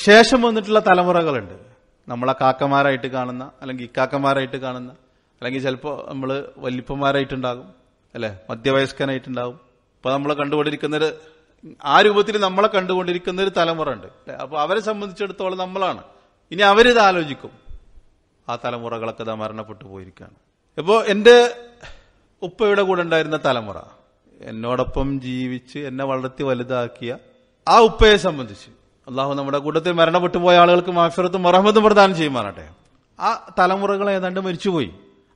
ശേഷം വന്നിട്ടുള്ള തലമുറകളുണ്ട് നമ്മളെ കാക്കമാരായിട്ട് കാണുന്ന അല്ലെങ്കിൽ ഇക്കാക്കന്മാരായിട്ട് കാണുന്ന അല്ലെങ്കിൽ ചിലപ്പോൾ നമ്മൾ വല്യപ്പന്മാരായിട്ടുണ്ടാകും അല്ലെ മധ്യവയസ്കനായിട്ടുണ്ടാകും ഇപ്പൊ നമ്മളെ കണ്ടുകൊണ്ടിരിക്കുന്നൊരു ആ രൂപത്തിൽ നമ്മളെ കണ്ടുകൊണ്ടിരിക്കുന്ന ഒരു തലമുറ ഉണ്ട് അപ്പൊ അവരെ സംബന്ധിച്ചിടത്തോളം നമ്മളാണ് ഇനി അവരിത് ആലോചിക്കും ആ തലമുറകളൊക്കെ ഇതാ മരണപ്പെട്ടു പോയിരിക്കുകയാണ് ഇപ്പോ എൻ്റെ ഉപ്പയുടെ കൂടെ ഉണ്ടായിരുന്ന തലമുറ എന്നോടൊപ്പം ജീവിച്ച് എന്നെ വളർത്തി വലുതാക്കിയ ആ ഉപ്പയെ സംബന്ധിച്ച് അള്ളാഹു നമ്മുടെ കൂട്ടത്തിൽ മരണപ്പെട്ടു പോയ ആളുകൾക്ക് മാഫിറത്തും മറഹമത്തും പ്രദാനം ചെയ്യുമാറാട്ടെ ആ തലമുറകൾ ഏതാണ്ട് മരിച്ചുപോയി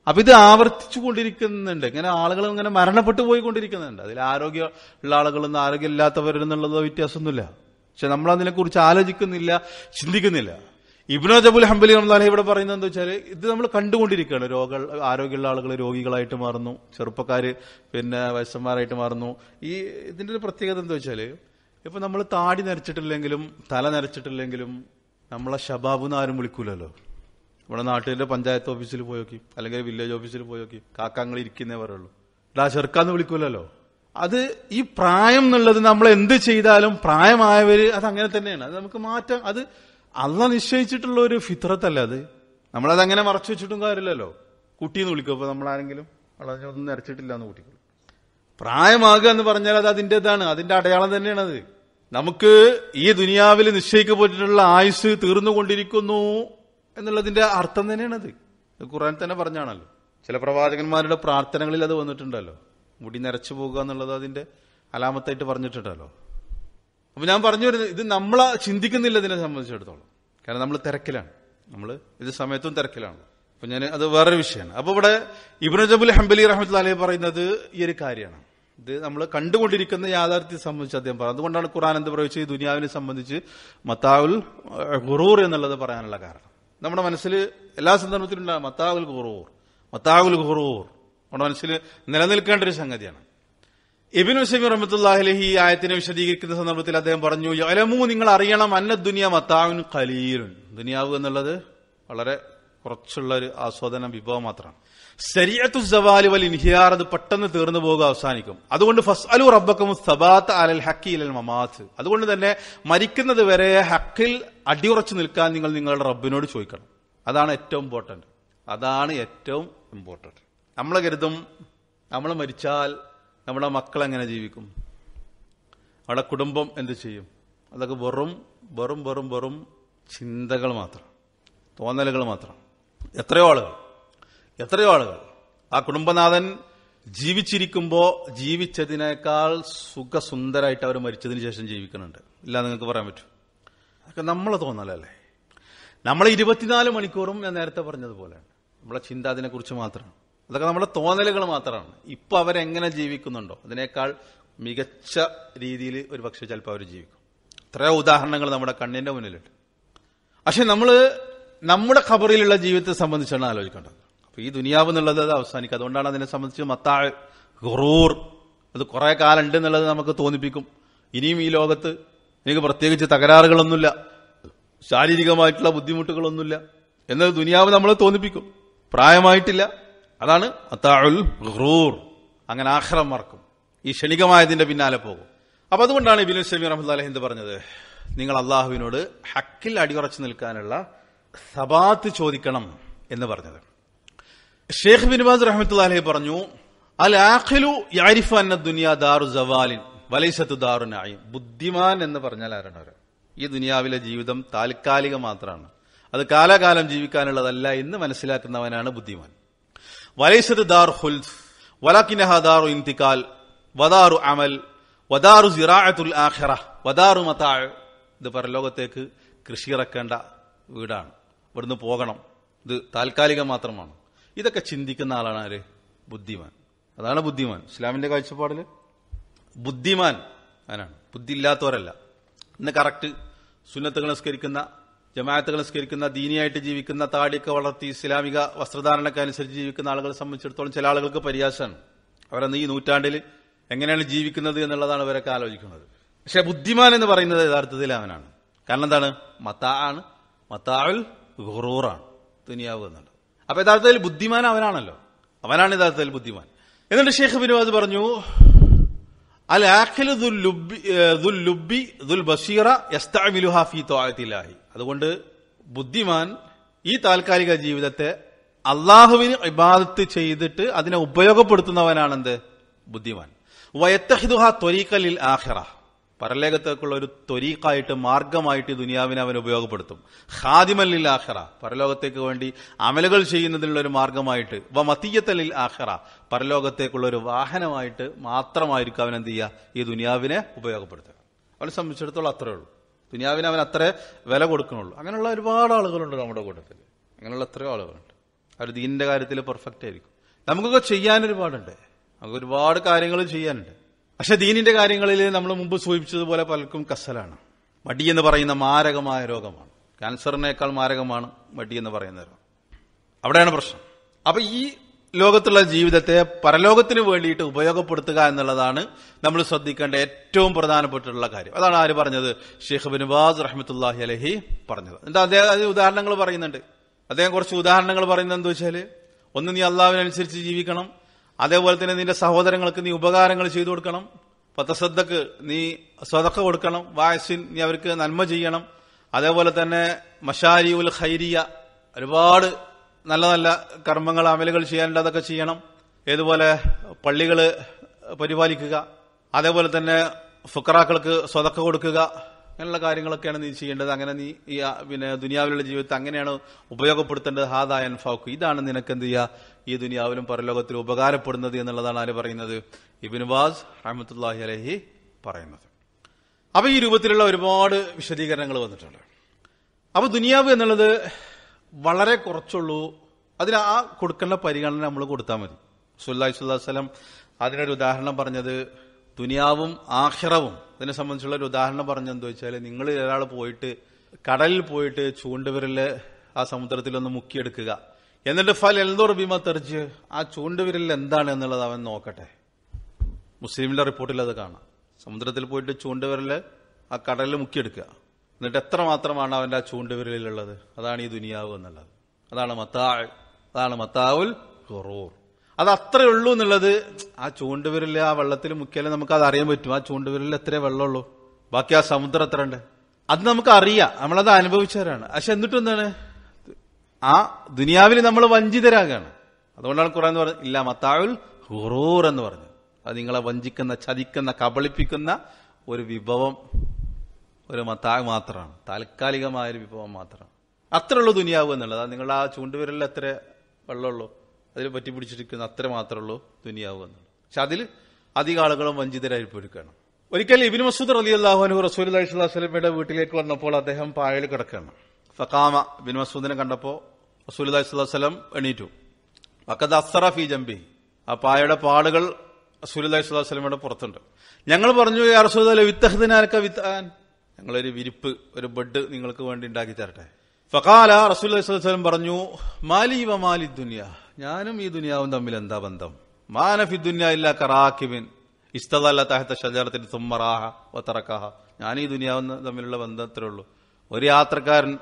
അപ്പൊ ഇത് ആവർത്തിച്ചു കൊണ്ടിരിക്കുന്നുണ്ട് ഇങ്ങനെ ആളുകൾ ഇങ്ങനെ മരണപ്പെട്ടു പോയിക്കൊണ്ടിരിക്കുന്നുണ്ട് അതിൽ ആരോഗ്യ ഉള്ള ആളുകളെന്ന് ആരോഗ്യം ഇല്ലാത്തവരെന്നുള്ളത് വ്യത്യാസമൊന്നുമില്ല പക്ഷെ നമ്മൾ കുറിച്ച് ആലോചിക്കുന്നില്ല ചിന്തിക്കുന്നില്ല ഇബ്നോ ജബുൽ ഹംബലി റംദാനെ ഇവിടെ പറയുന്നത് എന്താ വെച്ചാൽ ഇത് നമ്മൾ കണ്ടുകൊണ്ടിരിക്കുകയാണ് രോഗ ആരോഗ്യമുള്ള ആളുകൾ രോഗികളായിട്ട് മാറുന്നു ചെറുപ്പക്കാർ പിന്നെ വയസ്സന്മാരായിട്ട് മാറുന്നു ഈ ഇതിന്റെ ഒരു പ്രത്യേകത എന്താ വെച്ചാൽ ഇപ്പൊ നമ്മൾ താടി നരച്ചിട്ടില്ലെങ്കിലും തല നരച്ചിട്ടില്ലെങ്കിലും നമ്മളെ ഷബാബ് എന്ന് ആരും വിളിക്കൂലല്ലോ ഇവിടെ നാട്ടിലെ പഞ്ചായത്ത് ഓഫീസിൽ പോയോക്കി അല്ലെങ്കിൽ വില്ലേജ് ഓഫീസിൽ പോയോക്കി നോക്കി കാക്കാങ്ങൾ ഇരിക്കുന്നേ പറയുള്ളൂ ഡാ ചെറുക്കാന്ന് വിളിക്കൂലല്ലോ അത് ഈ പ്രായം എന്നുള്ളത് നമ്മൾ എന്ത് ചെയ്താലും പ്രായമായവര് അത് അങ്ങനെ തന്നെയാണ് അത് നമുക്ക് മാറ്റം അത് അല്ല നിശ്ചയിച്ചിട്ടുള്ള ഒരു ഫിത്രത്തല്ല അത് നമ്മളത് അങ്ങനെ മറച്ചു വെച്ചിട്ടും കാര്യമില്ലല്ലോ കുട്ടിന്ന് വിളിക്കും അപ്പൊ നമ്മളാരെങ്കിലും ഒന്നും നിരച്ചിട്ടില്ല എന്ന് കുട്ടികൾ പ്രായമാകുക എന്ന് പറഞ്ഞാൽ അത് അതിൻ്റെ ഇതാണ് അതിൻ്റെ അടയാളം അത് നമുക്ക് ഈ ദുനിയാവിൽ നിശ്ചയിക്കപ്പെട്ടിട്ടുള്ള ആയുസ് തീർന്നുകൊണ്ടിരിക്കുന്നു എന്നുള്ളതിന്റെ അർത്ഥം തന്നെയാണത് ഖുറാൻ തന്നെ പറഞ്ഞാണല്ലോ ചില പ്രവാചകന്മാരുടെ പ്രാർത്ഥനകളിൽ അത് വന്നിട്ടുണ്ടല്ലോ മുടി നിരച്ചു പോകുക എന്നുള്ളത് അതിന്റെ അലാമത്തായിട്ട് പറഞ്ഞിട്ടുണ്ടല്ലോ അപ്പൊ ഞാൻ പറഞ്ഞു വരുന്നത് ഇത് നമ്മളെ ചിന്തിക്കുന്നില്ല ഇതിനെ സംബന്ധിച്ചിടത്തോളം കാരണം നമ്മൾ തിരക്കിലാണ് നമ്മൾ ഇത് സമയത്തും തിരക്കിലാണ് അപ്പൊ ഞാൻ അത് വേറൊരു വിഷയമാണ് അപ്പൊ ഇവിടെ ഇബ്നു ജബുൽ ഹംബലി റഹ്മത്ത് അലി പറയുന്നത് ഈ ഒരു കാര്യമാണ് ഇത് നമ്മൾ കണ്ടുകൊണ്ടിരിക്കുന്ന യാഥാർത്ഥ്യത്തെ സംബന്ധിച്ച് അദ്ദേഹം പറയുന്നത് അതുകൊണ്ടാണ് ഖുറാൻ എന്ത് പ്രയോഗിച്ച് ഈ ദുനിയാവിനെ സംബന്ധിച്ച് മത്താവുൽ ഖുറൂർ എന്നുള്ളത് പറയാനുള്ള കാരണം നമ്മുടെ മനസ്സിൽ എല്ലാ സന്ദർഭത്തിലും ഉണ്ടാകും മത്താവുൽ ഖുറൂർ മത്താവുൽ ഖുറൂർ നമ്മുടെ മനസ്സിൽ നിലനിൽക്കേണ്ട ഒരു സംഗതിയാണ് ഇബിനു സബി റഹ്മത്തുല്ലാഹിലഹി ഈ ആയത്തിനെ വിശദീകരിക്കുന്ന സന്ദർഭത്തിൽ അദ്ദേഹം പറഞ്ഞു അലമു നിങ്ങൾ അറിയണം അന്ന ദുനിയ മത്താവിൻ കലീലുൻ ദുനിയാവ് എന്നുള്ളത് വളരെ കുറച്ചുള്ള ഒരു ആസ്വാദന വിഭവം മാത്രമാണ് ശരീരത്തു സവാലി വൽ ഇൻഹിയാർ അത് പെട്ടെന്ന് തീർന്നു പോകുക അവസാനിക്കും അതുകൊണ്ട് ഫസ് അലു റബ്ബക്കും സബാത്ത് അലൽ ഹക്കി ഇലൽ മമാത്ത് അതുകൊണ്ട് തന്നെ മരിക്കുന്നത് വരെ ഹക്കിൽ അടിയുറച്ചു നിൽക്കാൻ നിങ്ങൾ നിങ്ങളുടെ റബ്ബിനോട് ചോദിക്കണം അതാണ് ഏറ്റവും ഇമ്പോർട്ടൻറ്റ് അതാണ് ഏറ്റവും ഇമ്പോർട്ടൻറ്റ് നമ്മൾ കരുതും നമ്മൾ മരിച്ചാൽ നമ്മുടെ മക്കൾ എങ്ങനെ ജീവിക്കും അവിടെ കുടുംബം എന്ത് ചെയ്യും അതൊക്കെ വെറും വെറും വെറും വെറും ചിന്തകൾ മാത്രം തോന്നലുകൾ മാത്രം എത്രയോ ആളുകൾ എത്രയോ ആളുകൾ ആ കുടുംബനാഥൻ ജീവിച്ചിരിക്കുമ്പോൾ ജീവിച്ചതിനേക്കാൾ സുഖസുന്ദരായിട്ട് അവർ മരിച്ചതിന് ശേഷം ജീവിക്കുന്നുണ്ട് ഇല്ല നിങ്ങൾക്ക് പറയാൻ പറ്റും അതൊക്കെ നമ്മൾ തോന്നലല്ലേ നമ്മൾ ഇരുപത്തിനാല് മണിക്കൂറും ഞാൻ നേരത്തെ പറഞ്ഞതുപോലെയാണ് നമ്മളെ ചിന്ത അതിനെക്കുറിച്ച് മാത്രമാണ് അതൊക്കെ നമ്മുടെ തോന്നലുകൾ മാത്രമാണ് ഇപ്പം അവരെങ്ങനെ ജീവിക്കുന്നുണ്ടോ അതിനേക്കാൾ മികച്ച രീതിയിൽ ഒരു പക്ഷേ ചിലപ്പോൾ അവർ ജീവിക്കും ഇത്രയോ ഉദാഹരണങ്ങൾ നമ്മുടെ കണ്ണിന്റെ മുന്നിലുണ്ട് പക്ഷെ നമ്മൾ നമ്മുടെ ഖബറിലുള്ള ജീവിതത്തെ സംബന്ധിച്ചാണ് ആലോചിക്കേണ്ടത് ഈ ദുനിയാവ് എന്നുള്ളത് അത് അവസാനിക്കും അതുകൊണ്ടാണ് അതിനെ സംബന്ധിച്ച് മത്താൾ ഗുറൂർ അത് കുറേ കാലം ഉണ്ട് എന്നുള്ളത് നമുക്ക് തോന്നിപ്പിക്കും ഇനിയും ഈ ലോകത്ത് എനിക്ക് പ്രത്യേകിച്ച് തകരാറുകളൊന്നുമില്ല ശാരീരികമായിട്ടുള്ള ബുദ്ധിമുട്ടുകളൊന്നുമില്ല എന്നത് ദുനിയാവ് നമ്മളെ തോന്നിപ്പിക്കും പ്രായമായിട്ടില്ല അതാണ് അത്താഴുൽ ഗുറൂർ അങ്ങനെ ആഹ്റം മറക്കും ഈ ക്ഷണികമായതിന്റെ പിന്നാലെ പോകും അപ്പൊ അതുകൊണ്ടാണ് ഇബിനു സമീർ റഹ്മുല്ലാ ഹിന്ദ് പറഞ്ഞത് നിങ്ങൾ അള്ളാഹുവിനോട് ഹക്കിൽ അടിയുറച്ചു നിൽക്കാനുള്ള സബാത്ത് ചോദിക്കണം എന്ന് പറഞ്ഞത് ഷെയ്ഖ് ബിൻബാസ് റഹ്മത്തുല്ലാഹി പറഞ്ഞു അൽ ആഖിലു യാരിഫു അന്ന ദുനിയാ ദാറു ജവാലിൻ വലൈസത്തു ദാറു നായി ബുദ്ധിമാൻ എന്ന് പറഞ്ഞാൽ ആരാണ് അവർ ഈ ദുനിയാവിലെ ജീവിതം താൽക്കാലിക മാത്രമാണ് അത് കാലാകാലം ജീവിക്കാനുള്ളതല്ല എന്ന് മനസ്സിലാക്കുന്നവനാണ് ബുദ്ധിമാൻ വലൈസത്ത് ദാർ ഹുൽസ് വലാക്കിനഹ ദാറു ഇന്തിക്കാൽ വദാറു അമൽ വദാറു സിറാഅത്തുൽ ആഖിറ വദാറു മതാഴ് ഇത് പരലോകത്തേക്ക് കൃഷി ഇറക്കേണ്ട വീടാണ് ഇവിടുന്ന് പോകണം ഇത് താൽക്കാലികം മാത്രമാണ് ഇതൊക്കെ ചിന്തിക്കുന്ന ആളാണ് ആര് ബുദ്ധിമാൻ അതാണ് ബുദ്ധിമാൻ ഇസ്ലാമിന്റെ കാഴ്ചപ്പാടിൽ ബുദ്ധിമാൻ അതിനാണ് ബുദ്ധി ഇല്ലാത്തവരല്ല ഇന്ന് കറക്റ്റ് സുന്നത്തുകൾ നിസ്കരിക്കുന്ന ജമാഅത്തുകൾ നിസ്കരിക്കുന്ന ദീനിയായിട്ട് ജീവിക്കുന്ന താടിയൊക്കെ വളർത്തി ഇസ്ലാമിക വസ്ത്രധാരണക്ക് അനുസരിച്ച് ജീവിക്കുന്ന ആളുകളെ സംബന്ധിച്ചിടത്തോളം ചില ആളുകൾക്ക് പരിയാസമാണ് അവരന്ന് ഈ നൂറ്റാണ്ടിൽ എങ്ങനെയാണ് ജീവിക്കുന്നത് എന്നുള്ളതാണ് ഇവരൊക്കെ ആലോചിക്കുന്നത് പക്ഷെ ബുദ്ധിമാൻ എന്ന് പറയുന്നത് യഥാർത്ഥത്തിൽ അവനാണ് കാരണം എന്താണ് മത്താ ആണ് മത്താവുൽ ഗുറൂറാണ് തുനിയാവ് എന്നുള്ളത് അപ്പൊ യഥാർത്ഥത്തിൽ ബുദ്ധിമാൻ അവനാണല്ലോ അവനാണ് യഥാർത്ഥത്തിൽ ബുദ്ധിമാൻ എന്നിട്ട് ഷെയ്ഖ് ബിനുവാദ് പറഞ്ഞു അൽ ദുൽ അതുകൊണ്ട് ബുദ്ധിമാൻ ഈ താൽക്കാലിക ജീവിതത്തെ അള്ളാഹുവിന് ഇബാദത്ത് ചെയ്തിട്ട് അതിനെ ഉപയോഗപ്പെടുത്തുന്നവനാണെന്ത് ബുദ്ധിമാൻ വയത്തഹിദുഹ ത്വരീക്കലിൽ ആഖിറ പരലോകത്തേക്കുള്ള ഒരു ത്വരീക്കായിട്ട് മാർഗമായിട്ട് ദുനിയാവിനെ അവൻ ഉപയോഗപ്പെടുത്തും ഹാദിമല്ലിൽ ആഹ്റ പരലോകത്തേക്ക് വേണ്ടി അമലുകൾ ചെയ്യുന്നതിനുള്ള ഒരു മാർഗമായിട്ട് വ മതീയത്തലിൽ ആഹ്റ പരലോകത്തേക്കുള്ള ഒരു വാഹനമായിട്ട് മാത്രമായിരിക്കും അവൻ എന്ത് ചെയ്യുക ഈ ദുനിയാവിനെ ഉപയോഗപ്പെടുത്തുക അവനെ സംബന്ധിച്ചിടത്തോളം അത്രേ ഉള്ളൂ ദുനിയാവിനെ അവൻ അത്രേ വില കൊടുക്കണുള്ളൂ അങ്ങനെയുള്ള ഒരുപാട് ആളുകളുണ്ട് നമ്മുടെ കൂട്ടത്തിൽ അങ്ങനെയുള്ള എത്രയോ ആളുകളുണ്ട് അവർ ദീനിന്റെ കാര്യത്തിൽ പെർഫെക്റ്റ് ആയിരിക്കും നമുക്കൊക്കെ ചെയ്യാൻ ഒരുപാടുണ്ട് നമുക്ക് ഒരുപാട് കാര്യങ്ങൾ ചെയ്യാനുണ്ട് പക്ഷെ ദീനിന്റെ കാര്യങ്ങളിൽ നമ്മൾ മുമ്പ് സൂചിപ്പിച്ചതുപോലെ പലർക്കും കസലാണ് മടി എന്ന് പറയുന്ന മാരകമായ രോഗമാണ് ക്യാൻസറിനേക്കാൾ മാരകമാണ് മടി എന്ന് പറയുന്ന രോഗം അവിടെയാണ് പ്രശ്നം അപ്പൊ ഈ ലോകത്തുള്ള ജീവിതത്തെ പരലോകത്തിന് വേണ്ടിയിട്ട് ഉപയോഗപ്പെടുത്തുക എന്നുള്ളതാണ് നമ്മൾ ശ്രദ്ധിക്കേണ്ട ഏറ്റവും പ്രധാനപ്പെട്ടിട്ടുള്ള കാര്യം അതാണ് ആര് പറഞ്ഞത് ഷെയ്ഖ് ബിൻബാസ് റഹ്മത്തുല്ലാഹി അലഹി പറഞ്ഞത് എന്താ അദ്ദേഹം ഉദാഹരണങ്ങൾ പറയുന്നുണ്ട് അദ്ദേഹം കുറച്ച് ഉദാഹരണങ്ങൾ പറയുന്നത് എന്താ വെച്ചാൽ ഒന്ന് നീ അള്ളാവിനനുസരിച്ച് ജീവിക്കണം അതേപോലെ തന്നെ നിന്റെ സഹോദരങ്ങൾക്ക് നീ ഉപകാരങ്ങൾ ചെയ്തു കൊടുക്കണം പത്തശ്രദ്ധക്ക് നീ സ്വതക്ക കൊടുക്കണം വായസിൻ നീ അവർക്ക് നന്മ ചെയ്യണം അതേപോലെ തന്നെ മഷാരി ഉൽ ഖൈരിയ ഒരുപാട് നല്ല നല്ല കർമ്മങ്ങൾ അമലുകൾ ചെയ്യാനുണ്ട് അതൊക്കെ ചെയ്യണം ഏതുപോലെ പള്ളികൾ പരിപാലിക്കുക അതേപോലെ തന്നെ ഫുക്രാക്കൾക്ക് സ്വതക്ക കൊടുക്കുക അങ്ങനെയുള്ള കാര്യങ്ങളൊക്കെയാണ് നീ ചെയ്യേണ്ടത് അങ്ങനെ നീ ഈ പിന്നെ ദുനിയാവിലുള്ള ജീവിതത്തെ അങ്ങനെയാണ് ഉപയോഗപ്പെടുത്തേണ്ടത് ഹാദായൻ ഫൗക്ക് ഇതാണ് നിനക്ക് എന്ത് ചെയ്യുക ഈ ദുനിയാവിലും പരലോകത്തിലും ഉപകാരപ്പെടുന്നത് എന്നുള്ളതാണ് ആര് പറയുന്നത് ഇബിൻ വാസ് അഹമ്മത്തുല്ലാഹി അലഹി പറയുന്നത് അപ്പൊ ഈ രൂപത്തിലുള്ള ഒരുപാട് വിശദീകരണങ്ങൾ വന്നിട്ടുണ്ട് അപ്പൊ ദുനിയാവ് എന്നുള്ളത് വളരെ കുറച്ചുള്ളൂ അതിന് ആ കൊടുക്കേണ്ട പരിഗണന നമ്മൾ കൊടുത്താൽ മതി സുല്ലാഹി സുല്ലാ സ്വലം അതിനൊരു ഉദാഹരണം പറഞ്ഞത് ദുനിയാവും ആഹിറവും ഇതിനെ സംബന്ധിച്ചുള്ള ഒരു ഉദാഹരണം പറഞ്ഞെന്താ വെച്ചാൽ നിങ്ങളിൽ ഒരാൾ പോയിട്ട് കടലിൽ പോയിട്ട് ചൂണ്ടുവിരല് ആ സമുദ്രത്തിലൊന്ന് മുക്കിയെടുക്കുക എന്നിട്ട് ഫൽ എന്തോർ ഭീമ തെറിച്ച് ആ ചൂണ്ടുവിരൽ എന്താണ് എന്നുള്ളത് അവൻ നോക്കട്ടെ മുസ്ലിമിന്റെ റിപ്പോർട്ടിൽ അത് കാണാം സമുദ്രത്തിൽ പോയിട്ട് ചൂണ്ടുവിരല് ആ കടലിൽ മുക്കിയെടുക്കുക എന്നിട്ട് എത്ര മാത്രമാണ് അവന്റെ ആ ചൂണ്ടുവിരലിലുള്ളത് അതാണ് ഈ ദുനിയാവ് എന്നുള്ളത് അതാണ് മത്താ അതാണ് മത്താവുൽ ഹൊറൂർ അത് അത്രേ ഉള്ളൂ എന്നുള്ളത് ആ ചൂണ്ടുവിരൽ ആ വെള്ളത്തിൽ മുക്കിയാലും നമുക്ക് അത് അറിയാൻ പറ്റും ആ ചൂണ്ടുവിരലിൽ എത്രയേ വെള്ളമുള്ളൂ ബാക്കി ആ സമുദ്രം എത്ര ഉണ്ട് അത് നമുക്ക് അറിയാം നമ്മളത് അനുഭവിച്ചവരാണ് പക്ഷെ എന്നിട്ടും എന്താണ് ആ ദുനിയാവിൽ നമ്മൾ വഞ്ചിതരാകാണ് അതുകൊണ്ടാണ് എന്ന് പറഞ്ഞത് ഇല്ല മത്താവിൽ ഹുറൂർ എന്ന് പറഞ്ഞു അത് നിങ്ങളെ വഞ്ചിക്കുന്ന ചതിക്കുന്ന കബളിപ്പിക്കുന്ന ഒരു വിഭവം ഒരു മത്താവ് മാത്രമാണ് താൽക്കാലികമായ ഒരു വിഭവം മാത്രമാണ് അത്രയുള്ളൂ ദുനിയാവ് എന്നുള്ളത് നിങ്ങളുടെ ആ ചൂണ്ടുവിരലിൽ എത്ര വെള്ളമുള്ളൂ അതിൽ പറ്റി പിടിച്ചിരിക്കുന്ന അത്ര മാത്രമേ ഉള്ളൂ ദുനിയാവ് എന്നുള്ളത് പക്ഷെ അതിൽ അധിക ആളുകളും വഞ്ചിതരായി പോയിരിക്കണം ഒരിക്കൽ ഇബിൻ മസൂദ് അലി അള്ളാഹുനു റസൂൽ അലൈഹിസ്വലമയുടെ വീട്ടിലേക്ക് വന്നപ്പോൾ അദ്ദേഹം പായൽ കിടക്കുകയാണ് ഫക്കാമ ബിൻ മസൂദിനെ കണ്ടപ്പോൾ റസൂൽ അലൈഹിസ്വലം എണീറ്റു അക്കത് അസറ ഫി ജംബി ആ പായയുടെ പാടുകൾ റസൂൽ അലൈഹിസ്വലമയുടെ പുറത്തുണ്ട് ഞങ്ങൾ പറഞ്ഞു യാ റസൂൽ വിത്തഹദിനാനൊക്കെ വിത്താൻ ഞങ്ങളൊരു വിരിപ്പ് ഒരു ബെഡ് നിങ്ങൾക്ക് വേണ്ടി ഉണ്ടാക്കി തരട്ടെ ഫക്കാല റസൂൽ അലൈഹി സ്വലം പറഞ്ഞു മാലി വ മാലി ദുനിയാ ഞാനും ഈ ദുനിയാവും തമ്മിൽ എന്താ ബന്ധം മാനഫി ദുന്യ ഇല്ല കറാക്കിബിൻ ഇഷ്ടതല്ല താഹത്തെ ഷജാറത്തിന് തുമ്മറാഹ ഒത്തറക്കാഹ ഞാൻ ഈ ദുനിയാവും തമ്മിലുള്ള ബന്ധത്തിലേ ഉള്ളൂ ഒരു യാത്രക്കാരൻ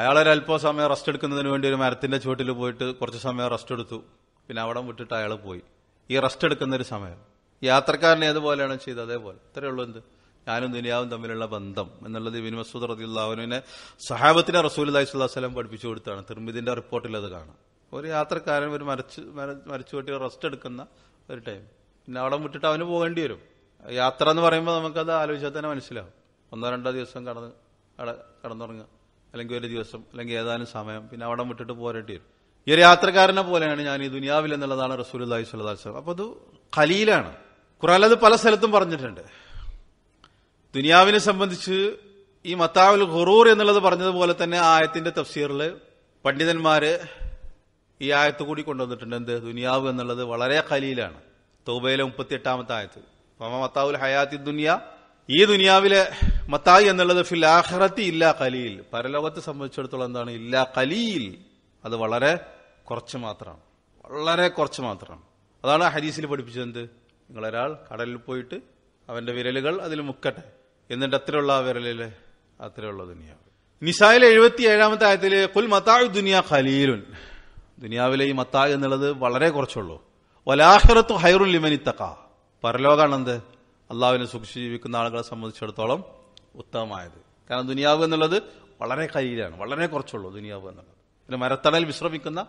അയാളൊരു അല്പ സമയം റെസ്റ്റ് എടുക്കുന്നതിന് വേണ്ടി ഒരു മരത്തിന്റെ ചുവട്ടിൽ പോയിട്ട് കുറച്ച് സമയം റെസ്റ്റ് എടുത്തു പിന്നെ അവിടെ വിട്ടിട്ട് അയാൾ പോയി ഈ റെസ്റ്റ് എടുക്കുന്ന ഒരു സമയം യാത്രക്കാരനെ ഏതുപോലെയാണ് ചെയ്തത് അതേപോലെ ഇത്രയേ ഉള്ളൂ എന്ത് ഞാനും ദുനിയാവും തമ്മിലുള്ള ബന്ധം എന്നുള്ളത് ബിൻ മസൂദ് അവനെ സഹാബത്തിനെ റസൂൽ അലൈഹി സ്വലാസ്ലം പഠിപ്പിച്ചു കൊടുത്താണ് തിർമിദിന്റെ റിപ്പോർട്ടിൽ അത് കാണാം ഒരു യാത്രക്കാരൻ ഒരു മരച്ച് മരച്ചു കെട്ടി റെസ്റ്റ് എടുക്കുന്ന ഒരു ടൈം പിന്നെ അവിടെ വിട്ടിട്ട് അവന് പോകേണ്ടി വരും യാത്ര എന്ന് പറയുമ്പോൾ നമുക്കത് ആലോചിച്ചാൽ തന്നെ മനസ്സിലാവും ഒന്നോ രണ്ടോ ദിവസം കടന്ന് അവിടെ കടന്നുറങ്ങുക അല്ലെങ്കിൽ ഒരു ദിവസം അല്ലെങ്കിൽ ഏതാനും സമയം പിന്നെ അവിടെ വിട്ടിട്ട് പോരേണ്ടി വരും ഈ ഒരു യാത്രക്കാരനെ പോലെയാണ് ഞാൻ ഈ ദുനിയാവിൽ എന്നുള്ളതാണ് റസൂൽ അള്ളാഹി സ്വല്ലാ സ്വലം അപ്പോൾ അത് ഖലീലാണ് ഖുറാൻ അത് പല സ്ഥലത്തും പറഞ്ഞിട്ടുണ്ട് ദുനിയാവിനെ സംബന്ധിച്ച് ഈ മത്താവിൽ ഖുറൂർ എന്നുള്ളത് പറഞ്ഞതുപോലെ തന്നെ ആയത്തിന്റെ തഫ്സീറിൽ പണ്ഡിതന്മാര് ഈ ആയത്ത് കൂടി കൊണ്ടുവന്നിട്ടുണ്ട് എന്ത് ദുനിയാവ് എന്നുള്ളത് വളരെ കലിയിലാണ് തൗബയിലെ എട്ടാമത്തെ ആയത്ത് മത്താവുൽ ഹയാത്തി ദുനിയ ഈ ദുനിയാവിലെ മത്തായി എന്നുള്ളത് ഫിൽ ആഹ്റത്തി ഇല്ലാ കലിയിൽ പരലോകത്തെ സംബന്ധിച്ചിടത്തോളം എന്താണ് ഇല്ലാ കലിയിൽ അത് വളരെ കുറച്ച് മാത്രമാണ് വളരെ കുറച്ച് മാത്രമാണ് അതാണ് ഹരീസിൽ പഠിപ്പിച്ചത് എന്ത് നിങ്ങളൊരാൾ കടലിൽ പോയിട്ട് അവന്റെ വിരലുകൾ അതിൽ മുക്കട്ടെ എന്നിട്ട് അത്രയുള്ള ആ വിരലിൽ അത്രയുള്ള ദുനിയാവ് നിസായിലെ എഴുപത്തി ഏഴാമത്തെ ആയത്തില് കുൽ മത്തായു ദുനിയ ഖലീലുൻ ദുനിയാവിലെ ഈ മത്താ എന്നുള്ളത് വളരെ കുറച്ചുള്ളൂ ഒലാഹുറത്തു ഹൈറുൽ ലിമനിത്തക്ക പരലോകാണെന്ത് അള്ളാഹുവിനെ സൂക്ഷിച്ച് ജീവിക്കുന്ന ആളുകളെ സംബന്ധിച്ചിടത്തോളം ഉത്തമമായത് കാരണം ദുനിയാവ് എന്നുള്ളത് വളരെ കയ്യിലാണ് വളരെ കുറച്ചുള്ളൂ ദുനിയാവ് എന്നുള്ളത് പിന്നെ മരത്തണൽ വിശ്രമിക്കുന്ന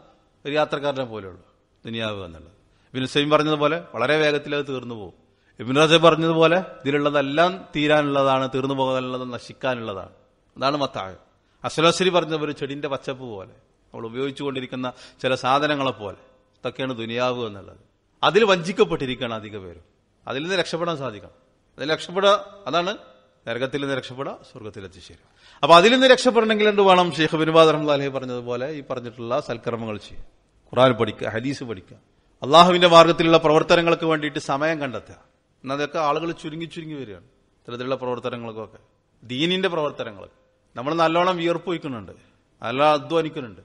ഒരു യാത്രക്കാരനെ പോലെയുള്ളൂ ദുനിയാവ് എന്നുള്ളത് ഇബിൻ സൈം പറഞ്ഞതുപോലെ വളരെ വേഗത്തിൽ അത് തീർന്നു പോകും ഇബിൻ റജ പറഞ്ഞതുപോലെ ഇതിലുള്ളതെല്ലാം തീരാനുള്ളതാണ് തീർന്നു പോകാനുള്ളത് നശിക്കാനുള്ളതാണ് അതാണ് മത്താഴ് അസലോശ്വരി പറഞ്ഞ ഒരു ചെടിന്റെ പച്ചപ്പ് പോലെ നമ്മൾ ഉപയോഗിച്ചുകൊണ്ടിരിക്കുന്ന ചില സാധനങ്ങളെപ്പോലെ ഇതൊക്കെയാണ് ദുനിയാവ് എന്നുള്ളത് അതിൽ വഞ്ചിക്കപ്പെട്ടിരിക്കുകയാണ് അധിക പേരും അതിൽ നിന്ന് രക്ഷപ്പെടാൻ സാധിക്കണം അതിൽ രക്ഷപ്പെടുക അതാണ് നരകത്തിൽ നിന്ന് രക്ഷപ്പെടുക സ്വർഗത്തിലെത്തിച്ചേരും അപ്പൊ അതിൽ നിന്ന് രക്ഷപ്പെടണമെങ്കിൽ എന്ത് വേണം ഷെയ്ഖ് ബിൻബാദ് റഹ്മാലി പറഞ്ഞതുപോലെ ഈ പറഞ്ഞിട്ടുള്ള സൽക്കർമ്മങ്ങൾ ചെയ്യുക ഖുറാൻ പഠിക്കുക ഹദീസ് പഠിക്കുക അള്ളാഹുവിന്റെ മാർഗത്തിലുള്ള പ്രവർത്തനങ്ങൾക്ക് വേണ്ടിയിട്ട് സമയം കണ്ടെത്തുക എന്നതൊക്കെ ആളുകൾ ചുരുങ്ങി ചുരുങ്ങി വരികയാണ് ഇത്തരത്തിലുള്ള പ്രവർത്തനങ്ങൾക്കൊക്കെ ദീനിന്റെ പ്രവർത്തനങ്ങൾ നമ്മൾ നല്ലോണം വിയർപ്പ് വയ്ക്കുന്നുണ്ട് നല്ല അധ്വാനിക്കുന്നുണ്ട്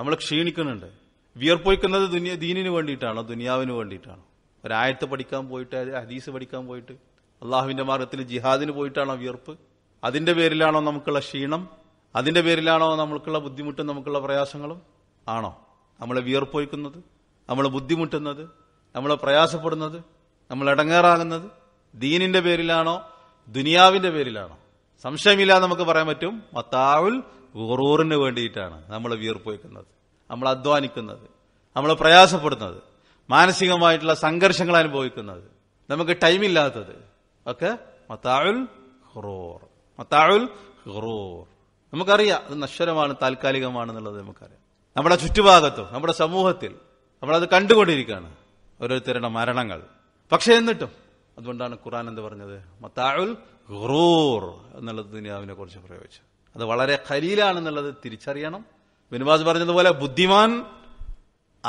നമ്മൾ ക്ഷീണിക്കുന്നുണ്ട് വിയർപ്പൊയ്ക്കുന്നത് ദുനിയ ദീനിന് വേണ്ടിയിട്ടാണോ ദുനിയാവിന് വേണ്ടിയിട്ടാണോ ഒരായത്ത് പഠിക്കാൻ പോയിട്ട് ഹദീസ് പഠിക്കാൻ പോയിട്ട് അള്ളാഹുവിന്റെ മാർഗത്തിൽ ജിഹാദിന് പോയിട്ടാണോ വിയർപ്പ് അതിന്റെ പേരിലാണോ നമുക്കുള്ള ക്ഷീണം അതിന്റെ പേരിലാണോ നമുക്കുള്ള ബുദ്ധിമുട്ടും നമുക്കുള്ള പ്രയാസങ്ങളും ആണോ നമ്മളെ വിയർപ്പൊയ്ക്കുന്നത് നമ്മൾ ബുദ്ധിമുട്ടുന്നത് നമ്മൾ പ്രയാസപ്പെടുന്നത് നമ്മൾ ഇടങ്ങേറാകുന്നത് ദീനിന്റെ പേരിലാണോ ദുനിയാവിന്റെ പേരിലാണോ സംശയമില്ലാതെ നമുക്ക് പറയാൻ പറ്റും മത്താവുൽ ഗുറൂറിന് വേണ്ടിയിട്ടാണ് നമ്മൾ വീർപ്പുവെക്കുന്നത് നമ്മൾ അധ്വാനിക്കുന്നത് നമ്മൾ പ്രയാസപ്പെടുന്നത് മാനസികമായിട്ടുള്ള സംഘർഷങ്ങൾ അനുഭവിക്കുന്നത് നമുക്ക് ടൈമില്ലാത്തത് ഒക്കെ മത്താഴുൽ ഹുറൂർ മത്താഴുൽ ഹുറൂർ നമുക്കറിയാം അത് നശ്വരമാണ് താൽക്കാലികമാണെന്നുള്ളത് നമുക്കറിയാം നമ്മുടെ ചുറ്റുഭാഗത്തും നമ്മുടെ സമൂഹത്തിൽ നമ്മളത് കണ്ടുകൊണ്ടിരിക്കുകയാണ് ഓരോരുത്തരുടെ മരണങ്ങൾ പക്ഷേ എന്നിട്ടും അതുകൊണ്ടാണ് ഖുറാൻ എന്ത് പറഞ്ഞത് മത്താഴുൽ ഹുറൂർ എന്നുള്ളത് ദുനിയാവിനെ കുറിച്ച് പ്രയോഗിച്ചത് അത് വളരെ ഖലീലാണെന്നുള്ളത് തിരിച്ചറിയണം ബിനുബാസ് പറഞ്ഞതുപോലെ ബുദ്ധിമാൻ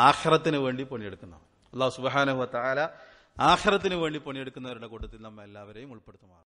ആഹ്റത്തിന് വേണ്ടി പണിയെടുക്കുന്നവൻ അള്ളാഹു സുബാനുഹത്താല ആഹ്റത്തിന് വേണ്ടി പണിയെടുക്കുന്നവരുടെ കൂട്ടത്തിൽ നമ്മൾ എല്ലാവരെയും ഉൾപ്പെടുത്തുമാറും